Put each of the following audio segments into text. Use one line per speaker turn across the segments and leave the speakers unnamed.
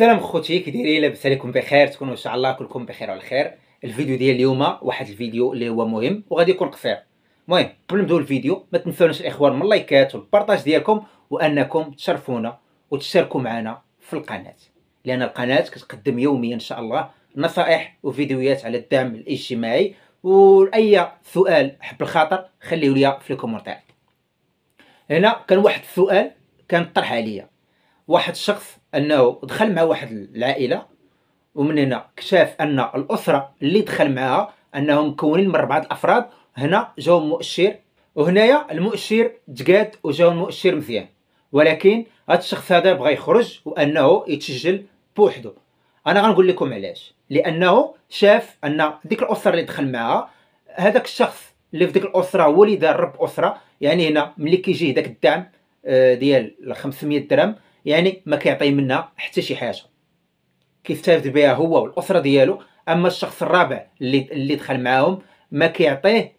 السلام خوتي كي دايرين لاباس عليكم بخير تكونوا ان شاء الله كلكم بخير وعلى خير الفيديو ديال اليوم واحد الفيديو اللي هو مهم وغادي يكون قصير المهم قبل ما نبداو الفيديو ما تنساوناش الاخوان من اللايكات والبارطاج ديالكم وانكم تشرفونا وتشاركوا معنا في القناه لان القناه كتقدم يوميا ان شاء الله نصائح وفيديوهات على الدعم الاجتماعي واي سؤال حب الخاطر خليه ليا في الكومنتات هنا كان واحد السؤال كان طرح عليا واحد الشخص انه دخل مع واحد العائله ومن هنا اكتشف ان الاسره اللي دخل معها انهم مكونين من اربعه الافراد هنا جاو مؤشر وهنايا المؤشر تقاد وجاو المؤشر مزيان ولكن هذا الشخص هذا بغى يخرج وانه يتسجل بوحدو انا غنقول لكم علاش لانه شاف ان ديك الاسره اللي دخل معها هذاك الشخص اللي في ديك الاسره هو اللي دار رب اسره يعني هنا ملي كيجي داك الدعم آه، ديال 500 درهم يعني ما كيعطي منها حتى شي حاجه كيستافد بها هو والاسره ديالو اما الشخص الرابع اللي اللي دخل معاهم ما كيعطيه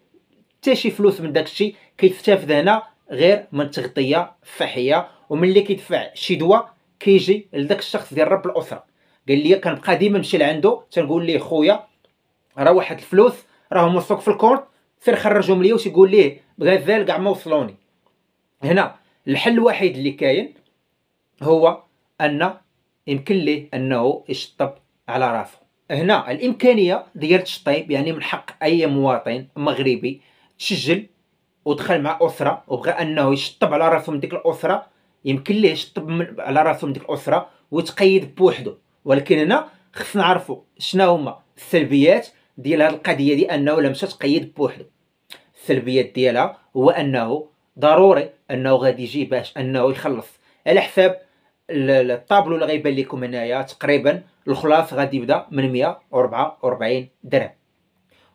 حتى شي فلوس من داك الشيء كيستافد هنا غير من التغطيه الصحيه اللي كيدفع شي دواء كيجي لذاك الشخص ديال رب الاسره قال لي كنبقى ديما نمشي لعندو تنقول ليه خويا راه واحد الفلوس راه مسروق في الكونت سير خرجهم ليا وتيقول ليه غزال كاع ما وصلوني هنا الحل الوحيد اللي كاين هو ان يمكن ليه انه يشطب على راسه هنا الامكانيه ديال التشطيب يعني من حق اي مواطن مغربي تسجل ودخل مع اسره وبغى انه يشطب على راسه من ديك الاسره يمكن ليه يشطب على راسه من ديك الاسره ويتقيد بوحده ولكن هنا خصنا نعرفوا شنو هما السلبيات ديال هذه القضيه دي انه لم تقيد بوحده السلبيات ديالها هو انه ضروري انه غادي يجي باش انه يخلص على حساب الطابلو اللي غيبان لكم هنايا تقريبا الخلاص غادي يبدا من 144 درهم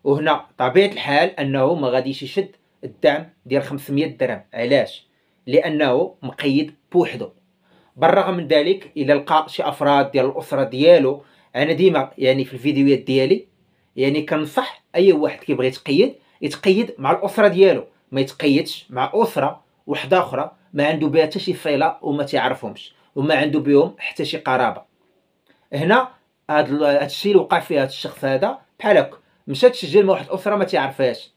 وهنا طبيعه الحال انه ما غاديش يشد الدعم ديال 500 درهم علاش لانه مقيد بوحدو بالرغم من ذلك الا لقى شي افراد ديال الاسره ديالو انا ديما يعني في الفيديوهات ديالي يعني كنصح اي واحد كيبغي يتقيد يتقيد مع الاسره ديالو ما يتقيدش مع اسره وحده اخرى ما عنده بها حتى شي صله وما تعرفهمش وما عنده بهم حتى شي قرابه هنا هاد الشيء اللي وقع فيه هاد الشخص هذا بحال هكا مشى تسجل مع واحد الاسره ما تيعرفهاش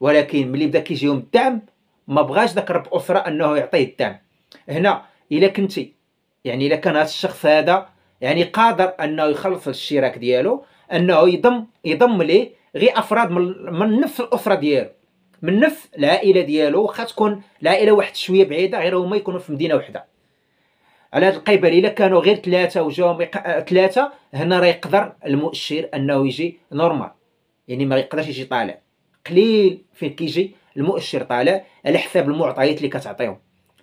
ولكن ملي بدا كيجيهم الدعم ما بغاش داك رب اسره انه يعطيه الدعم هنا الا كنتي يعني الا كان هاد الشخص هذا يعني قادر انه يخلص الاشتراك ديالو انه يضم يضم ليه غير افراد من, من نفس الاسره ديالو من نفس العائله ديالو واخا تكون العائله واحد شويه بعيده غير هما يكونوا في مدينه واحده على هذه القبل الا كانوا غير ثلاثه وجاهم ثلاثه آه، هنا راه يقدر المؤشر انه يجي نورمال يعني ما يقدرش يجي طالع قليل فين كيجي المؤشر طالع على حساب المعطيات اللي كتعطيهم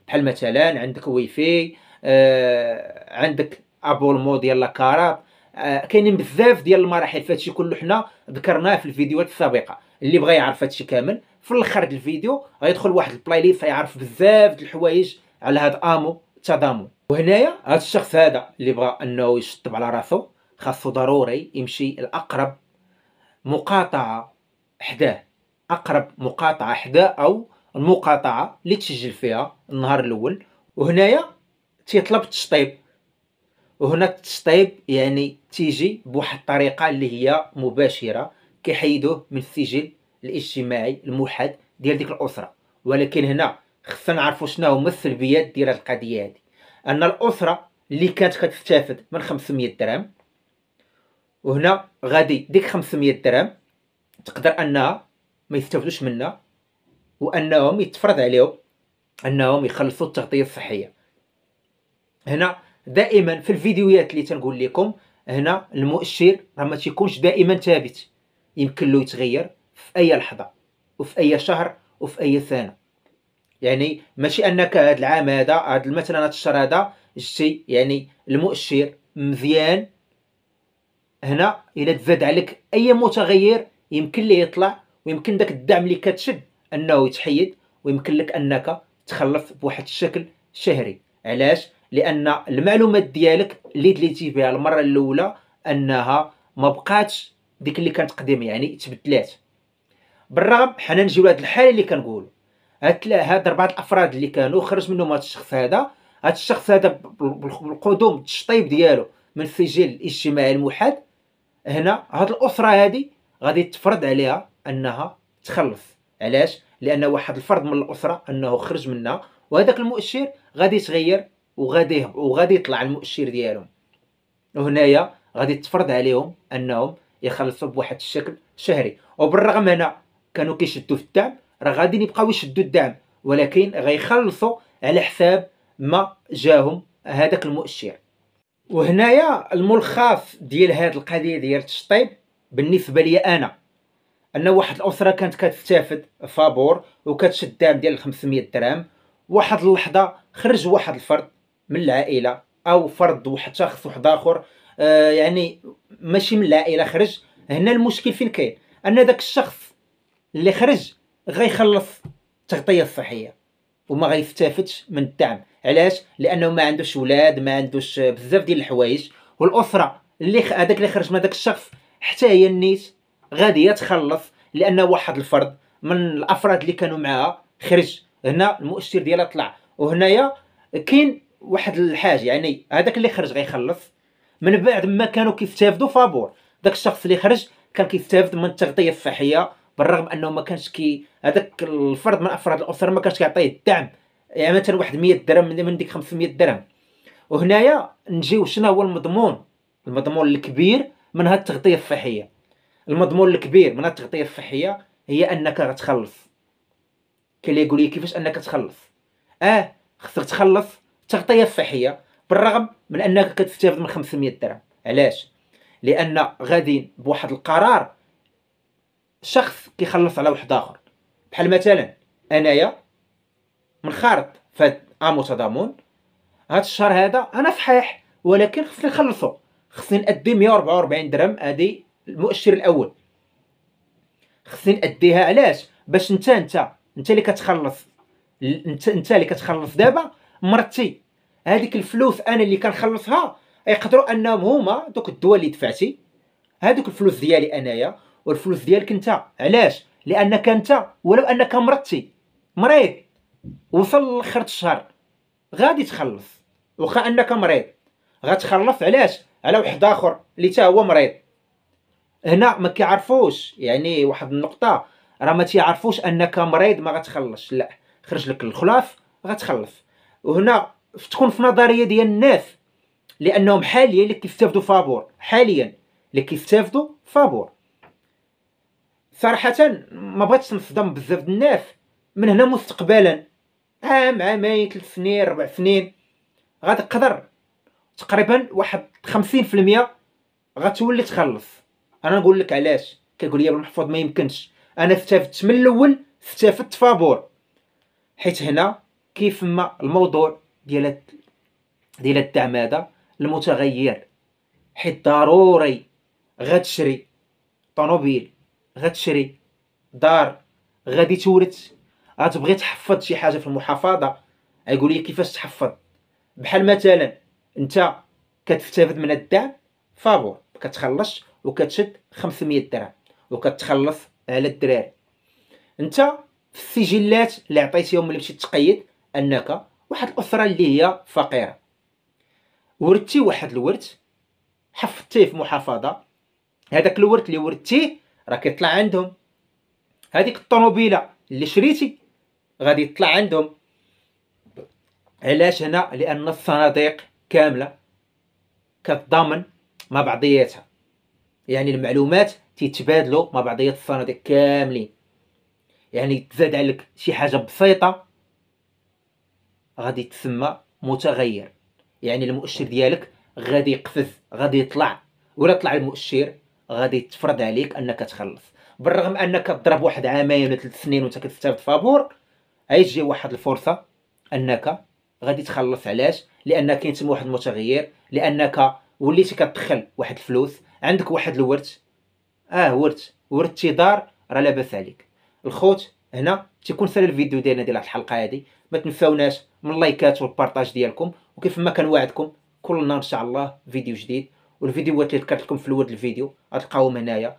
بحال مثلا عندك واي فاي آه عندك مو ديال لاكارات آه كاينين بزاف ديال المراحل فهادشي كله حنا ذكرناه في الفيديوهات السابقه اللي بغى يعرف هادشي كامل في الاخر ديال الفيديو غيدخل واحد البلاي ليست يعرف بزاف د الحوايج على هاد امو تضامن وهنايا هذا الشخص هذا اللي بغى انه يشطب على راسو خاصو ضروري يمشي لاقرب مقاطعه حداه اقرب مقاطعه حداه او المقاطعه اللي تسجل فيها النهار الاول وهنايا تيطلب التشطيب وهنا التشطيب يعني تيجي بواحد الطريقه اللي هي مباشره كيحيدوه من السجل الاجتماعي الموحد ديال ديك الاسره ولكن هنا خصنا نعرفوا شنو هما السلبيات ديال القضيه هذه ان الاسره اللي كانت كتستافد من 500 درهم وهنا غادي ديك 500 درهم تقدر انها ما يستافدوش منها وانهم يتفرض عليهم انهم يخلصوا التغطيه الصحيه هنا دائما في الفيديوهات اللي تنقول لكم هنا المؤشر راه ما تيكونش دائما ثابت يمكن له يتغير في اي لحظه وفي اي شهر وفي اي سنه يعني ماشي انك هاد العام هذا هاد المثلا هاد الشهر هذا شتي يعني المؤشر مزيان هنا الى تزاد عليك اي متغير يمكن ليه يطلع ويمكن داك الدعم اللي كتشد انه يتحيد ويمكن لك انك تخلف بواحد الشكل شهري علاش لان المعلومات ديالك اللي دليتي بها المره الاولى انها ما بقاتش ديك اللي كانت قديمه يعني تبدلات بالرغم حنا نجيو لهاد الحاله اللي كنقولوا هاد هاد اربعه الافراد اللي كانوا خرج منهم هاد الشخص هذا هاد الشخص هذا بالقدوم التشطيب ديالو من السجل الاجتماعي الموحد هنا هاد الاسره هادي غادي تفرض عليها انها تخلص علاش لان واحد الفرد من الاسره انه خرج منها وهذاك المؤشر غادي يتغير وغادي وغادي يطلع المؤشر ديالهم وهنايا غادي تفرض عليهم انهم يخلصوا بواحد الشكل شهري وبالرغم هنا كانوا كيشدوا في الدعم راه غاديين يبقاو يشدوا الدعم ولكن غيخلصوا على حساب ما جاهم هذاك المؤشر وهنايا الملخص ديال هاد القضيه ديال التشطيب بالنسبه لي انا ان واحد الاسره كانت كتستافد فابور وكتشد دعم ديال 500 درهم واحد اللحظه خرج واحد الفرد من العائله او فرد واحد شخص واحد اخر آه يعني ماشي من العائله خرج هنا المشكل فين كاين ان داك الشخص اللي خرج غيخلص التغطيه الصحيه وما غيستافدش من الدعم علاش لانه ما عندوش ولاد ما عندوش بزاف ديال الحوايج والاسره اللي هذاك اللي خرج من هذاك الشخص حتى هي النيت غادي يتخلص لان واحد الفرد من الافراد اللي كانوا معاها خرج هنا المؤشر ديالها طلع وهنايا كاين واحد الحاجه يعني هذاك اللي خرج غيخلص من بعد ما كانوا كيستافدوا فابور داك الشخص اللي خرج كان كيستافد من التغطيه الصحيه بالرغم انه ما كانش كي هذاك الفرد من افراد الاسره ما كانش كيعطيه الدعم يعني مثلا واحد 100 درهم من ديك 500 درهم وهنايا نجيو شنو هو المضمون المضمون الكبير من هاد التغطيه الصحيه المضمون الكبير من هاد التغطيه الصحيه هي انك غتخلص كاين اللي يقول لي كيفاش انك تخلص اه خصك تخلص تغطيه صحيه بالرغم من انك كتستافد من 500 درهم علاش لان غادي بواحد القرار شخص كيخلص على واحد اخر بحال مثلا انايا منخرط في هاد اموتادامون هاد الشهر هذا انا صحيح ولكن خصني نخلصو خصني نادي 144 درهم هادي المؤشر الاول خصني ناديها علاش باش انت انت انت اللي كتخلص انت انت اللي كتخلص دابا مرتي هذيك الفلوس انا اللي كنخلصها يقدروا انهم هما دوك الدول اللي دفعتي هذوك الفلوس ديالي انايا والفلوس ديالك انت علاش لانك انت ولو انك مرضتي مريض وصل لاخر الشهر غادي تخلص واخا انك مريض غتخلص علاش على واحد اخر اللي حتى هو مريض هنا ما كيعرفوش يعني واحد النقطه راه ما تيعرفوش انك مريض ما غتخلص لا خرج لك الخلاف غتخلص وهنا تكون في نظريه ديال الناس لانهم حاليا اللي كيستافدوا فابور حاليا اللي كيستافدوا فابور صراحه ما بغيتش نصدم بزاف الناس من هنا مستقبلا عام عامين ثلاث سنين ربع سنين غتقدر تقريبا واحد 50% غتولي تخلص انا نقول لك علاش كيقول لي بالمحفوظ ما يمكنش انا استفدت من الاول استفدت فابور حيت هنا كيف ما الموضوع ديال ديال الدعم هذا المتغير حيت ضروري غتشري طوموبيل غتشري دار غادي تورث غتبغي تحفظ شي حاجه في المحافظه غيقول لي كيفاش تحفظ بحال مثلا انت كتستافد من الدعم فابور كتخلص وكتشد 500 درهم وكتخلص على الدراري انت في السجلات اللي عطيتيهم ملي مشيت تقيد انك واحد الاسره اللي هي فقيره ورثتي واحد الورث حفظتيه في محافظه هذاك الورث اللي ورثتيه راك يطلع عندهم هذيك الطوموبيله اللي شريتي غادي يطلع عندهم علاش هنا لان الصناديق كامله كتضامن مع بعضياتها يعني المعلومات تيتبادلوا مع بعضيات الصناديق كاملين يعني تزاد عليك شي حاجه بسيطه غادي تسمى متغير يعني المؤشر ديالك غادي يقفز غادي يطلع ولا طلع المؤشر غادي تفرض عليك انك تخلص بالرغم انك تضرب واحد عامين ولا ثلاث سنين وانت كتستافد فابور غيجي واحد الفرصه انك غادي تخلص علاش لان كاين تما واحد المتغير لانك وليتي كتدخل واحد الفلوس عندك واحد الورث اه ورث ورثتي دار راه لاباس عليك الخوت هنا تيكون سال الفيديو ديالنا ديال الحلقه هذه ما تنساوناش من اللايكات والبارطاج ديالكم وكيف ما كنوعدكم كل نهار ان شاء الله فيديو جديد والفيديوهات اللي ذكرت لكم في الاول الفيديو غتلقاوهم هنايا